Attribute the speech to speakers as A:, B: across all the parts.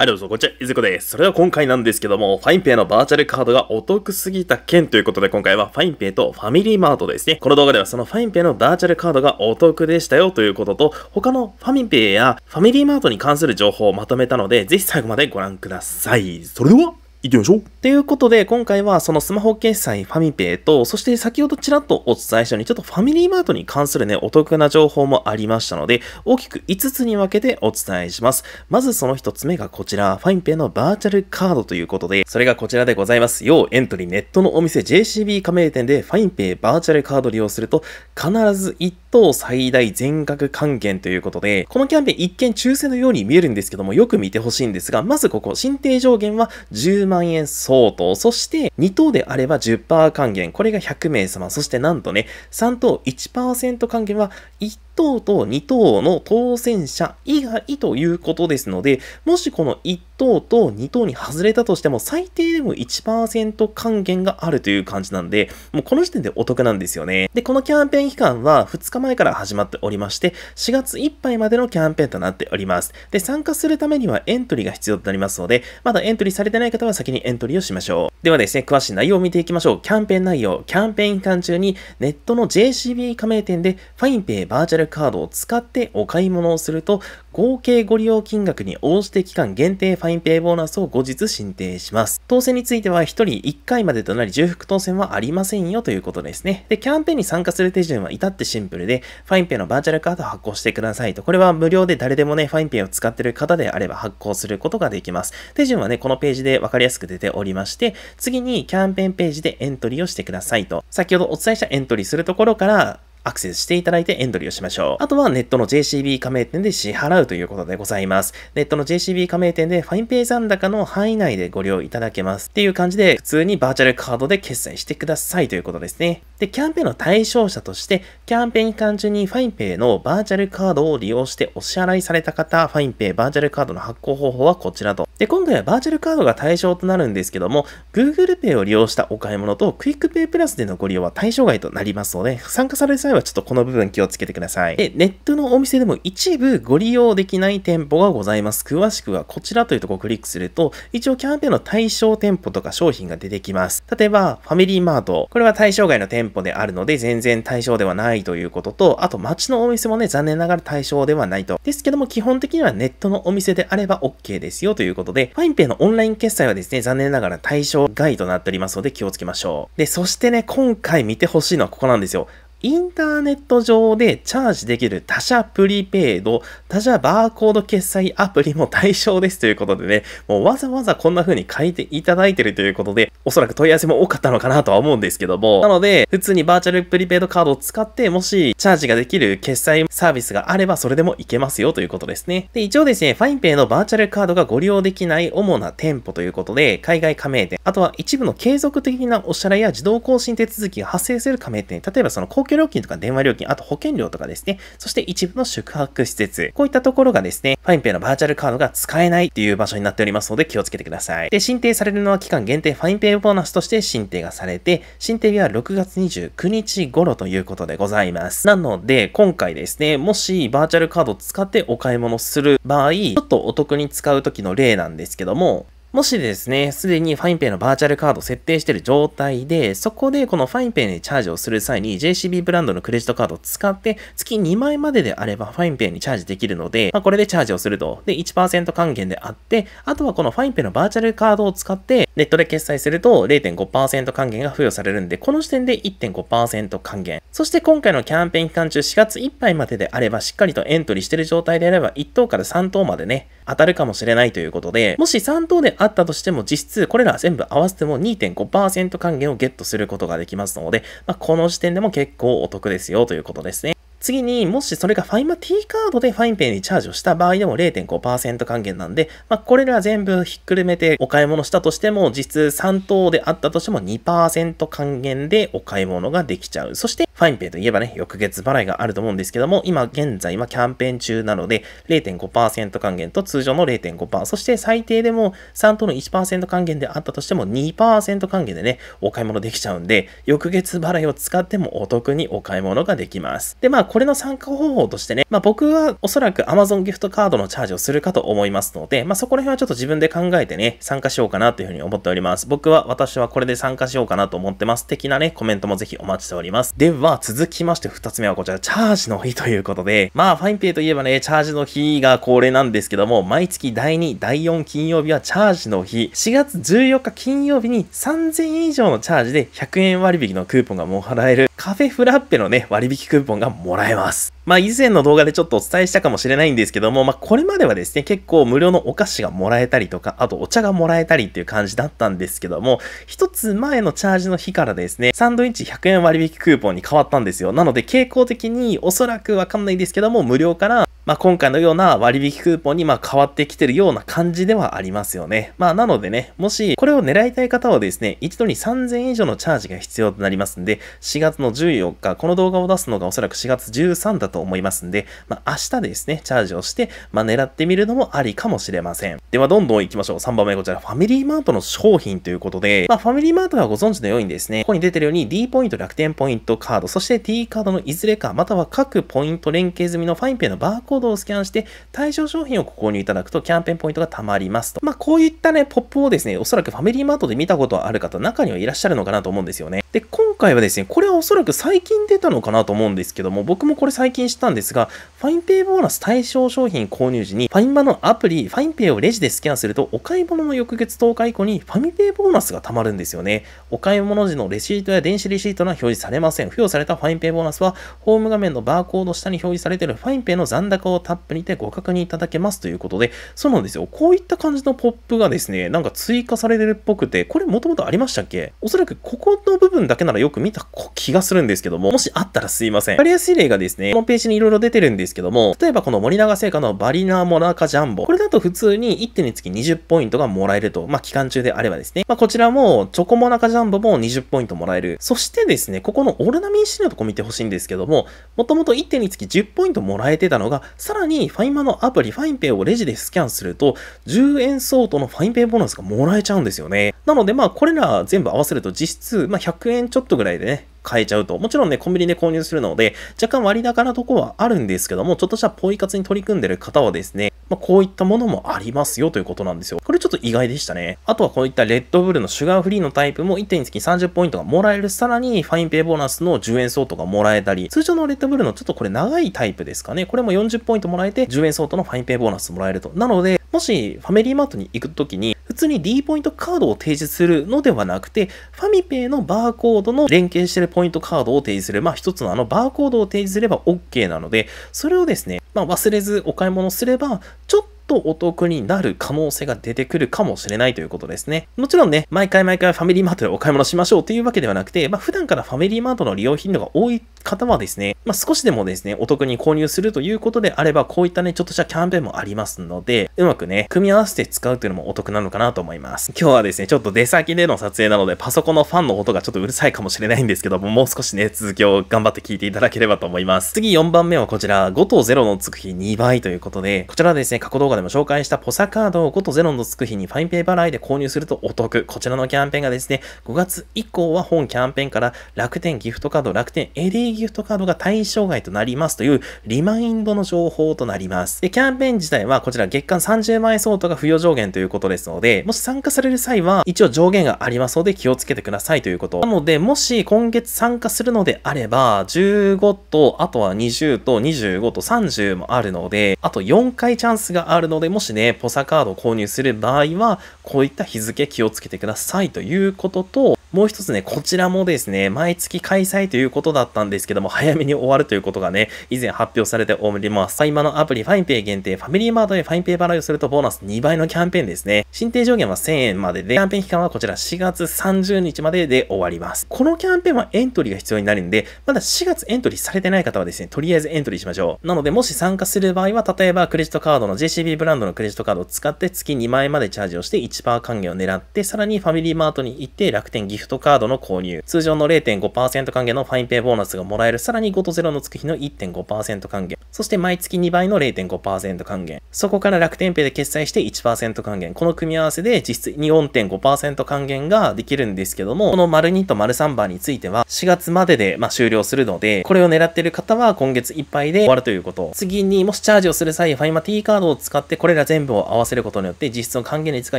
A: はい、どうぞ、こんにちは、いずこです。それでは今回なんですけども、ファインペイのバーチャルカードがお得すぎた件ということで、今回はファインペイとファミリーマートですね。この動画ではそのファインペイのバーチャルカードがお得でしたよということと、他のファミペイやファミリーマートに関する情報をまとめたので、ぜひ最後までご覧ください。それでは行きましょうということで、今回はそのスマホ決済ファミペイと、そして先ほどちらっとお伝えしたように、ちょっとファミリーマートに関するね、お得な情報もありましたので、大きく5つに分けてお伝えします。まずその1つ目がこちら、ファミペイのバーチャルカードということで、それがこちらでございます。要エントリーネットのお店 JCB 加盟店でファミペイバーチャルカード利用すると、必ず1等最大全額還元ということで、このキャンペーン一見抽選のように見えるんですけども、よく見てほしいんですが、まずここ、申請上限は10万万円相当、そして2等であれば10%還元、これが100名様、そしてなんとね、3等1%還元は1等と2等の当選者以外ということですので、もしこの1等と2等に外れたとしても、最低でも1%還元があるという感じなんで、もうこの時点でお得なんですよね。で、このキャンペーン期間は2日前から始まっておりまして、4月いっぱいまでのキャンペーンとなっております。で、参加するためにはエントリーが必要となりますので、まだエントリーされてない方は先にエントリーをしましょう。ではですね、詳しい内容を見ていきましょう。キャンペーン内容、キャンペーン期間中にネットの JCB 加盟店でファインペイバーチャルカードを使ってお買い物をすると、合計ご利用金額に応じて期間限定ファインペイボーナスを後日申請します。当選については1人1回までとなり重複当選はありませんよということですね。で、キャンペーンに参加する手順は至ってシンプルで、ファインペイのバーチャルカードを発行してくださいと。これは無料で誰でもね、ファインペイを使ってる方であれば発行することができます。手順はね、このページで分かりやすく出ておりまして、次にキャンペーンページでエントリーをしてくださいと。先ほどお伝えしたエントリーするところから、アクセスしていただいてエントリーをしましょう。あとはネットの JCB 加盟店で支払うということでございます。ネットの JCB 加盟店でファインペイ残高の範囲内でご利用いただけますっていう感じで普通にバーチャルカードで決済してくださいということですね。で、キャンペーンの対象者としてキャンペーン期間中にファインペイのバーチャルカードを利用してお支払いされた方、ファインペイバーチャルカードの発行方法はこちらと。で、今回はバーチャルカードが対象となるんですけども、Google Pay を利用したお買い物と QuickPay プラスでのご利用は対象外となりますので、参加される際際はちょっとこの部分気をつけてください。で、ネットのお店でも一部ご利用できない店舗がございます。詳しくはこちらというところをクリックすると、一応キャンペーンの対象店舗とか商品が出てきます。例えば、ファミリーマート。これは対象外の店舗であるので、全然対象ではないということと、あと街のお店もね、残念ながら対象ではないと。ですけども、基本的にはネットのお店であれば OK ですよということで、ファインペイのオンライン決済はですね、残念ながら対象外となっておりますので気をつけましょう。で、そしてね、今回見てほしいのはここなんですよ。インターネット上でチャージできる他社プリペイド、他社バーコード決済アプリも対象ですということでね、もうわざわざこんな風に書いていただいてるということで、おそらく問い合わせも多かったのかなとは思うんですけども、なので、普通にバーチャルプリペイドカードを使って、もしチャージができる決済サービスがあれば、それでもいけますよということですね。で、一応ですね、ファインペイのバーチャルカードがご利用できない主な店舗ということで、海外加盟店、あとは一部の継続的なお支払いや自動更新手続きが発生する加盟店、例えばその居料金とか電話料金、あと保険料とかですね、そして一部の宿泊施設、こういったところがですね、ファインペイのバーチャルカードが使えないっていう場所になっておりますので気をつけてください。で、申請されるのは期間限定ファインペイボーナスとして申請がされて、申請日は6月29日頃ということでございます。なので、今回ですね、もしバーチャルカードを使ってお買い物する場合、ちょっとお得に使う時の例なんですけども、もしですね、すでにファインペイのバーチャルカードを設定している状態で、そこでこのファインペイにチャージをする際に JCB ブランドのクレジットカードを使って、月2枚までであればファインペイにチャージできるので、まあ、これでチャージをすると。で、1%還元であって、あとはこのファインペイのバーチャルカードを使って、ネットで決済すると0.5%還元が付与されるんで、この時点で1.5%還元。そして今回のキャンペーン期間中4月いっぱいまでであれば、しっかりとエントリーしている状態であれば、1等から3等までね、当たるかもしれないということで、もし3等であったとしても実質これら全部合わせても2.5%還元をゲットすることができますので、まあ、この時点でも結構お得ですよということですね。次に、もしそれがファイマ T カードでファインペイにチャージをした場合でも0.5%還元なんで、まあ、これら全部ひっくるめてお買い物したとしても、実3等であったとしても2%還元でお買い物ができちゃう。そして、ファインペイといえばね、翌月払いがあると思うんですけども、今現在はキャンペーン中なので、0.5%還元と通常の0.5%、そして最低でも3等の1%還元であったとしても2%還元でね、お買い物できちゃうんで、翌月払いを使ってもお得にお買い物ができます。で、まあこれの参加方法としてね、まあ、僕はおそらく Amazon ギフトカードのチャージをするかと思いますので、まあ、そこら辺はちょっと自分で考えてね、参加しようかなというふうに思っております。僕は、私はこれで参加しようかなと思ってます。的なね、コメントもぜひお待ちしております。では、続きまして2つ目はこちら、チャージの日ということで、まあ、ファインペイといえばね、チャージの日が恒例なんですけども、毎月第2、第4金曜日はチャージの日、4月14日金曜日に3000円以上のチャージで100円割引のクーポンがもらえる、カフェフラッペのね、割引クーポンがもらえるらえます。まあ以前の動画でちょっとお伝えしたかもしれないんですけども、まあこれまではですね、結構無料のお菓子がもらえたりとか、あとお茶がもらえたりっていう感じだったんですけども、一つ前のチャージの日からですね、サンドイッチ100円割引クーポンに変わったんですよ。なので傾向的におそらくわかんないんですけども、無料からまあ、今回のような割引クーポンにま変わってきてるような感じではありますよね。まあ、なのでね、もしこれを狙いたい方はですね、一度に3000円以上のチャージが必要となりますんで、4月の14日、この動画を出すのがおそらく4月13だと思いますんで、まあ、明日ですね、チャージをして、まあ、狙ってみるのもありかもしれません。では、どんどん行きましょう。3番目、こちら、ファミリーマートの商品ということで、まあ、ファミリーマートはご存知のようにですね、ここに出てるように D ポイント、楽天ポイントカード、そして T カードのいずれか、または各ポイント連携済みのファインペイのバーコードードをスキャンして、対象商品をご購入いただくとキャンペーンポイントが貯まりますと。まあ、こういったね、ポップをですね、おそらくファミリーマートで見たことはある方、中にはいらっしゃるのかなと思うんですよね。で、今回はですね、これはおそらく最近出たのかなと思うんですけども、僕もこれ最近知ったんですが、ファインペイボーナス対象商品購入時に、ファインバのアプリ、ファインペイをレジでスキャンすると、お買い物の翌月10日以降にファミペイボーナスが貯まるんですよね。お買い物時のレシートや電子レシートが表示されません。付与されたファインペイボーナスは、ホーム画面のバーコード下に表示されているファインペイの残高をタップにてご確認いただけますということで、そうなんですよ。こういった感じのポップがですね、なんか追加されてるっぽくて、これもともとありましたっけおそらくここの部分分だけならよく見た気がするんですけども、もしあったらすいません。わかりやすい例がですね、このページにいろいろ出てるんですけども、例えばこの森永製菓のバリナーモナカジャンボ。これだと普通に1点につき20ポイントがもらえると、まあ、期間中であればですね。まあ、こちらも、チョコモナカジャンボも20ポイントもらえる。そしてですね、ここのオルナミンシのとこ見てほしいんですけども、もともと1点につき10ポイントもらえてたのが、さらにファイマのアプリ、ファインペイをレジでスキャンすると、10円相当のファインペイボーナスがもらえちゃうんですよね。なのでまあ、これら全部合わせると実質、ま100円100円ちょっとぐらいでね、買えちゃうと。もちろんね、コンビニで購入するので、若干割高なとこはあるんですけども、ちょっとしたポイ活に取り組んでる方はですね、まあ、こういったものもありますよということなんですよ。これちょっと意外でしたね。あとはこういったレッドブルのシュガーフリーのタイプも1点につき30ポイントがもらえる。さらにファインペイボーナスの10円相当がもらえたり、通常のレッドブルのちょっとこれ長いタイプですかね。これも40ポイントもらえて10円相当のファインペイボーナスもらえると。なので、もしファミリーマートに行くときに、通に D ポイントカードを提示するのではなくて、ファミペイのバーコードの連携してるポイントカードを提示する、まあ一つのあのバーコードを提示すれば OK なので、それをですね、まあ忘れずお買い物すれば、ちょっとお得になる可能性が出てくるかもしれないということですね。もちろんね、毎回毎回ファミリーマートでお買い物しましょうというわけではなくて、まあ、普段からファミリーマートの利用頻度が多い方はですね、まあ、少しでもですね、お得に購入するということであれば、こういったね、ちょっとしたキャンペーンもありますので、うまくね、組み合わせて使うというのもお得なのかなと思います。今日はですね、ちょっと出先での撮影なので、パソコンのファンの音がちょっとうるさいかもしれないんですけども、もう少しね、続きを頑張って聞いていただければと思います。次4番目はこちら、5と0のつく日2倍ということで、こちらですね、過去動画ででも紹介したポサカードを5と0のつく日にファインペイ払いで購入するとお得。こちらのキャンペーンがですね、5月以降は本キャンペーンから楽天ギフトカード、楽天エディギフトカードが対象外となりますというリマインドの情報となります。で、キャンペーン自体はこちら月間30万円相当が付与上限ということですので、もし参加される際は一応上限がありますので気をつけてくださいということ。なので、もし今月参加するのであれば、15と、あとは20と25と30もあるので、あと4回チャンスがあるのでもしね、ポサカードを購入する場合は、こういった日付気をつけてくださいということと、もう一つね、こちらもですね、毎月開催ということだったんですけども、早めに終わるということがね、以前発表されております。今のアプリファインペイ限定、ファミリーマートでファインペイ払いをするとボーナス2倍のキャンペーンですね。申請上限は1000円までで、キャンペーン期間はこちら4月30日までで終わります。このキャンペーンはエントリーが必要になるんで、まだ4月エントリーされてない方はですね、とりあえずエントリーしましょう。なので、もし参加する場合は、例えばクレジットカードの JCB ブランドのクレジットカードを使って月2万円までチャージをして1%還元を狙って、さらにファミリーマートに行って楽天ギフフトカードの購入、通常の0.5%還元のファインペイボーナスがもらえる、さらに5と0の月日の1.5%還元、そして毎月2倍の0.5%還元、そこから楽天ペイで決済して1%還元、この組み合わせで実質に4.5%還元ができるんですけども、この丸2と丸3番については4月までで、ま終了するので、これを狙っている方は今月いっぱいで終わるということ。次にもしチャージをする際、ファイマ T カードを使ってこれら全部を合わせることによって実質の還元率が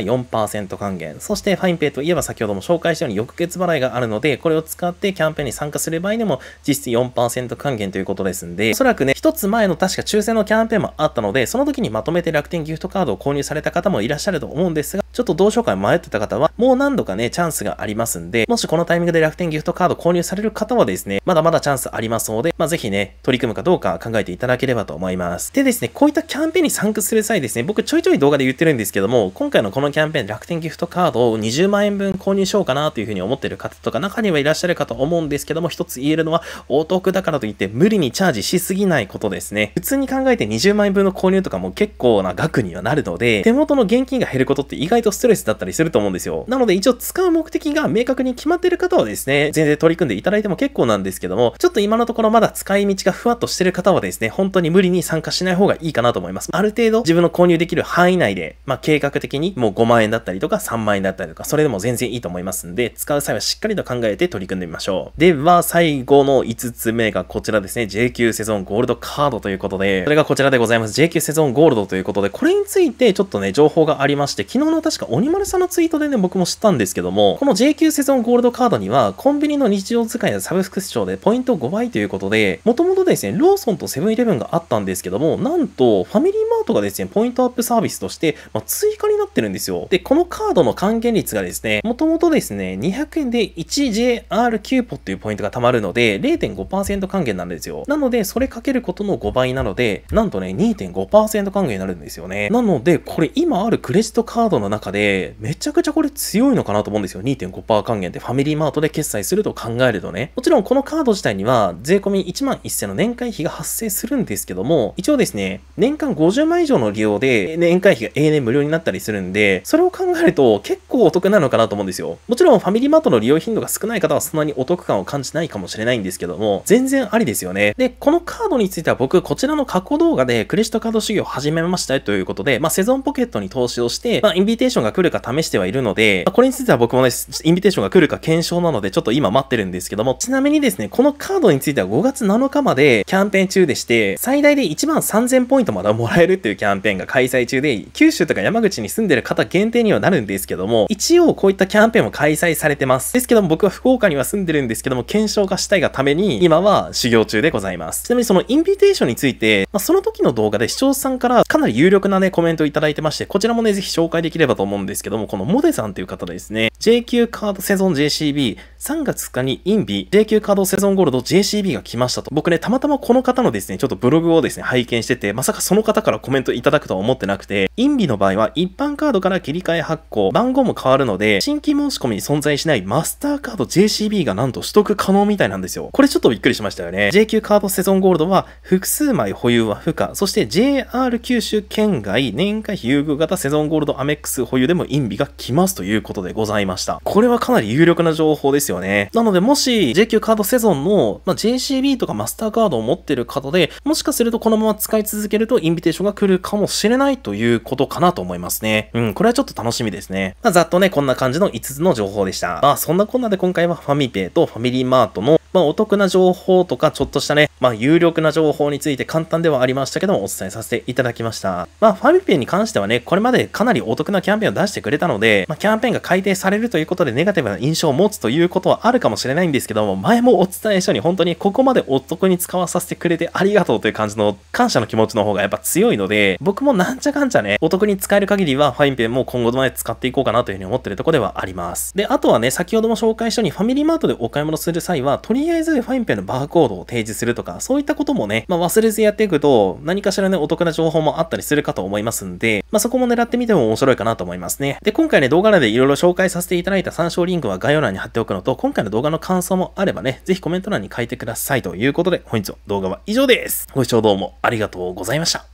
A: 4%還元。そしてファインペイといえば先ほども紹介したように翌即払いがあるので、これを使ってキャンペーンに参加する場合でも実質4%還元ということですんで、おそらくね、一つ前の確か抽選のキャンペーンもあったので、その時にまとめて楽天ギフトカードを購入された方もいらっしゃると思うんですが、ちょっと同紹介迷ってた方は、もう何度かね、チャンスがありますんで、もしこのタイミングで楽天ギフトカード購入される方はですね、まだまだチャンスありますので、まあ、ぜひね、取り組むかどうか考えていただければと思います。でですね、こういったキャンペーンに参加する際ですね、僕ちょいちょい動画で言ってるんですけども、今回のこのキャンペーン、楽天ギフトカードを20万円分購入しようかなというふうに思ってる方とか、中にはいらっしゃるかと思うんですけども、一つ言えるのは、お得だからといって、無理にチャージしすぎないことですね。普通に考えて20万円分の購入とかも結構な額にはなるので、手元の現金が減ることって意外とストレスだったりすると思うんですよ。なので一応使う目的が明確に決まってる方はですね、全然取り組んでいただいても結構なんですけども、ちょっと今のところまだ使い道がふわっとしてる方はですね、本当に無理に参加しない方がいいかなと思います。ある程度自分の購入できる範囲内で、まあ、計画的にもう5万円だったりとか3万円だったりとか、それでも全然いいと思いますんで、使う際はしっかりと考えて取り組んでみましょう。では、最後の5つ目がこちらですね、JQ セゾンゴールドカードということで、それがこちらでございます。JQ セゾンゴールドということで、これについてちょっとね、情報がありまして、昨日の私確か鬼丸さんのツイートでね、僕も知ったんですけども、この JQ セゾンゴールドカードには、コンビニの日常使いやサブスク視聴でポイント5倍ということで、もともとですね、ローソンとセブンイレブンがあったんですけども、なんと、ファミリーマートがですね、ポイントアップサービスとして、まあ、追加になってるんですよ。で、このカードの還元率がですね、もともとですね、200円で 1JR キューポっていうポイントが貯まるので、0.5%還元なんですよ。なので、それかけることの5倍なので、なんとね、2.5%還元になるんですよね。なので、これ今あるクレジットカードの中中で、めちゃくちゃこれ強いのかなと思うんですよ。2.5%還元ってファミリーマートで決済すると考えるとね。もちろんこのカード自体には、税込み1万1000円の年会費が発生するんですけども、一応ですね、年間50万以上の利用で、年会費が永年無料になったりするんで、それを考えると結構お得なのかなと思うんですよ。もちろんファミリーマートの利用頻度が少ない方はそんなにお得感を感じないかもしれないんですけども、全然ありですよね。で、このカードについては僕、こちらの過去動画でクレジットカード主義を始めましたということで、まあ、セゾンポケットに投資をして、まあ、インビテーションションが来るか試してはいるので、これについては僕もね、インビテーションが来るか検証なので、ちょっと今待ってるんですけども、ちなみにですね、このカードについては5月7日までキャンペーン中でして、最大で1万3000ポイントまだもらえるっていうキャンペーンが開催中で、九州とか山口に住んでる方限定にはなるんですけども、一応こういったキャンペーンも開催されてます。ですけども僕は福岡には住んでるんですけども、検証がしたいがために、今は修行中でございます。ちなみにそのインビテーションについて、まあ、その時の動画で視聴者さんからかなり有力なね、コメントをいただいてまして、こちらもね、ぜひ紹介できればとと思うんですけども、このモデさんっていう方ですね、JQ カードセゾン JCB、3月2日にインビ、JQ カードセゾンゴールド JCB が来ましたと。僕ね、たまたまこの方のですね、ちょっとブログをですね、拝見してて、まさかその方からコメントいただくとは思ってなくて、インビの場合は一般カードから切り替え発行、番号も変わるので、新規申し込みに存在しないマスターカード JCB がなんと取得可能みたいなんですよ。これちょっとびっくりしましたよね。JQ カードセゾンゴールドは、複数枚保有は不可、そして JR 九州圏外年会費優遇型セゾンゴールドアメックス保有でも陰備が来ますということでございました。これはかなり有力な情報ですよね。なのでもし JQ カードセゾンの、まあ、JCB とかマスターカードを持ってる方で、もしかするとこのまま使い続けるとインビテーションが来るかもしれないということかなと思いますね。うん、これはちょっと楽しみですね。まあ、ざっとね、こんな感じの5つの情報でした。まあそんなこんなで今回はファミペイとファミリーマートのまあ、お得な情報とか、ちょっとしたね、まあ、有力な情報について簡単ではありましたけども、お伝えさせていただきました。まあ、ファミペンに関してはね、これまでかなりお得なキャンペーンを出してくれたので、まあ、キャンペーンが改定されるということで、ネガティブな印象を持つということはあるかもしれないんですけども、前もお伝えしたように、本当にここまでお得に使わさせてくれてありがとうという感じの感謝の気持ちの方がやっぱ強いので、僕もなんちゃかんちゃね、お得に使える限りは、ファミペンも今後まで使っていこうかなというふうに思ってるところではあります。で、あとはね、先ほども紹介したように、ファミリーマートでお買い物する際は、りりあえずファインペイのバーコードを提示するとか、そういったこともね、まあ、忘れずやっていくと、何かしらね、お得な情報もあったりするかと思いますんで、まあ、そこも狙ってみても面白いかなと思いますね。で、今回ね、動画内で色々紹介させていただいた参照リンクは概要欄に貼っておくのと、今回の動画の感想もあればね、ぜひコメント欄に書いてくださいということで、本日の動画は以上です。ご視聴どうもありがとうございました。